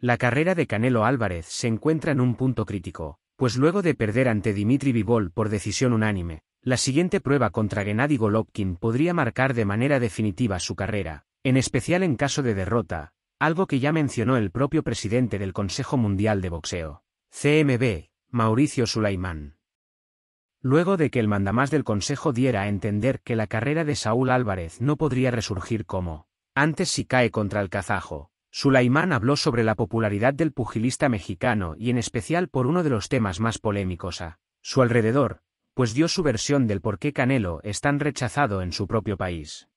La carrera de Canelo Álvarez se encuentra en un punto crítico, pues luego de perder ante Dimitri Vivol por decisión unánime, la siguiente prueba contra Gennady Golovkin podría marcar de manera definitiva su carrera, en especial en caso de derrota, algo que ya mencionó el propio presidente del Consejo Mundial de Boxeo, CMB, Mauricio Sulaimán. Luego de que el mandamás del Consejo diera a entender que la carrera de Saúl Álvarez no podría resurgir como, antes si cae contra el kazajo, Sulaimán habló sobre la popularidad del pugilista mexicano y en especial por uno de los temas más polémicos a su alrededor, pues dio su versión del por qué Canelo es tan rechazado en su propio país.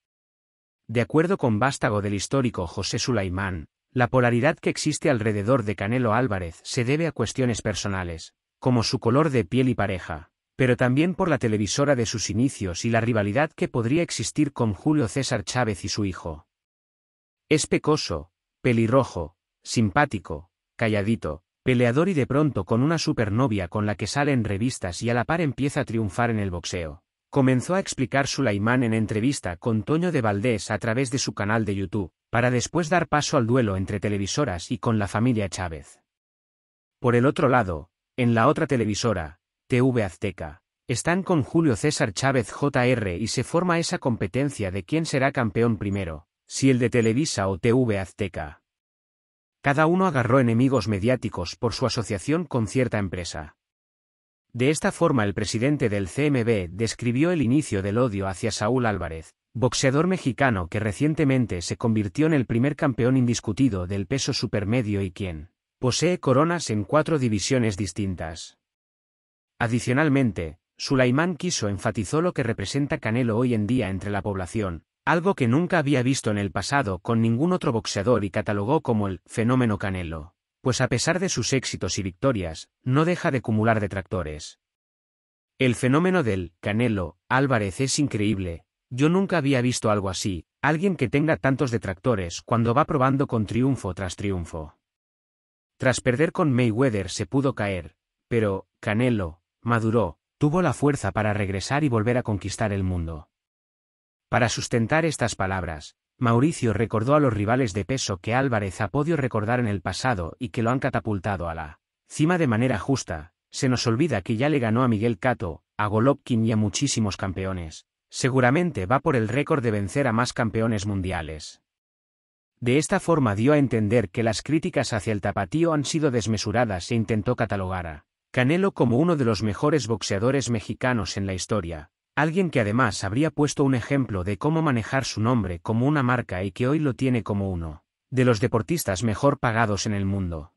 De acuerdo con vástago del histórico José Sulaimán, la polaridad que existe alrededor de Canelo Álvarez se debe a cuestiones personales, como su color de piel y pareja, pero también por la televisora de sus inicios y la rivalidad que podría existir con Julio César Chávez y su hijo. Es pecoso, Pelirrojo, simpático, calladito, peleador y de pronto con una supernovia con la que sale en revistas y a la par empieza a triunfar en el boxeo. Comenzó a explicar su en entrevista con Toño de Valdés a través de su canal de YouTube, para después dar paso al duelo entre televisoras y con la familia Chávez. Por el otro lado, en la otra televisora, TV Azteca, están con Julio César Chávez JR y se forma esa competencia de quién será campeón primero, si el de Televisa o TV Azteca. Cada uno agarró enemigos mediáticos por su asociación con cierta empresa. De esta forma el presidente del CMB describió el inicio del odio hacia Saúl Álvarez, boxeador mexicano que recientemente se convirtió en el primer campeón indiscutido del peso supermedio y quien posee coronas en cuatro divisiones distintas. Adicionalmente, Sulaimán quiso enfatizó lo que representa Canelo hoy en día entre la población, algo que nunca había visto en el pasado con ningún otro boxeador y catalogó como el fenómeno Canelo, pues a pesar de sus éxitos y victorias, no deja de acumular detractores. El fenómeno del Canelo Álvarez es increíble, yo nunca había visto algo así, alguien que tenga tantos detractores cuando va probando con triunfo tras triunfo. Tras perder con Mayweather se pudo caer, pero Canelo maduró, tuvo la fuerza para regresar y volver a conquistar el mundo. Para sustentar estas palabras, Mauricio recordó a los rivales de peso que Álvarez ha podido recordar en el pasado y que lo han catapultado a la cima de manera justa, se nos olvida que ya le ganó a Miguel Cato, a Golovkin y a muchísimos campeones. Seguramente va por el récord de vencer a más campeones mundiales. De esta forma dio a entender que las críticas hacia el tapatío han sido desmesuradas e intentó catalogar a Canelo como uno de los mejores boxeadores mexicanos en la historia, Alguien que además habría puesto un ejemplo de cómo manejar su nombre como una marca y que hoy lo tiene como uno de los deportistas mejor pagados en el mundo.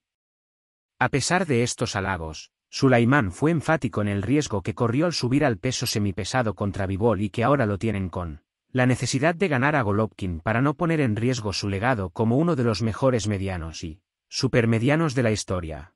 A pesar de estos halagos, Sulaimán fue enfático en el riesgo que corrió al subir al peso semipesado contra Bibol y que ahora lo tienen con la necesidad de ganar a Golobkin para no poner en riesgo su legado como uno de los mejores medianos y supermedianos de la historia.